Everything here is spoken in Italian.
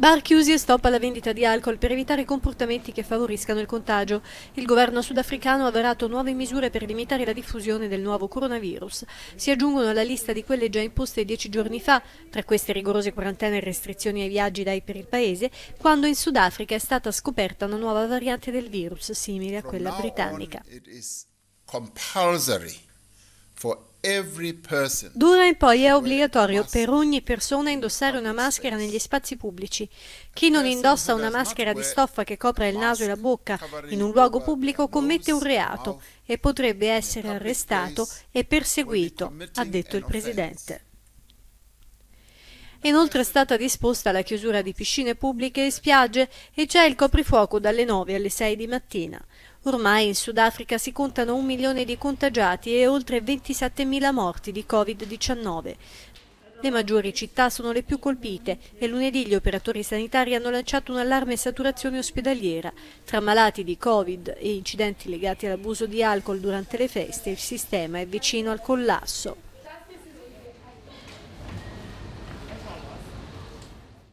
Bar chiusi e stop alla vendita di alcol per evitare comportamenti che favoriscano il contagio. Il governo sudafricano ha varato nuove misure per limitare la diffusione del nuovo coronavirus. Si aggiungono alla lista di quelle già imposte dieci giorni fa, tra queste rigorose quarantene e restrizioni ai viaggi dai per il paese, quando in Sudafrica è stata scoperta una nuova variante del virus, simile a quella britannica. D'ora in poi è obbligatorio per ogni persona indossare una maschera negli spazi pubblici. Chi non indossa una maschera di stoffa che copra il naso e la bocca in un luogo pubblico commette un reato e potrebbe essere arrestato e perseguito, ha detto il Presidente. Inoltre è stata disposta la chiusura di piscine pubbliche e spiagge e c'è il coprifuoco dalle 9 alle 6 di mattina. Ormai in Sudafrica si contano un milione di contagiati e oltre 27.000 morti di Covid-19. Le maggiori città sono le più colpite e lunedì gli operatori sanitari hanno lanciato un allarme saturazione ospedaliera. Tra malati di Covid e incidenti legati all'abuso di alcol durante le feste il sistema è vicino al collasso.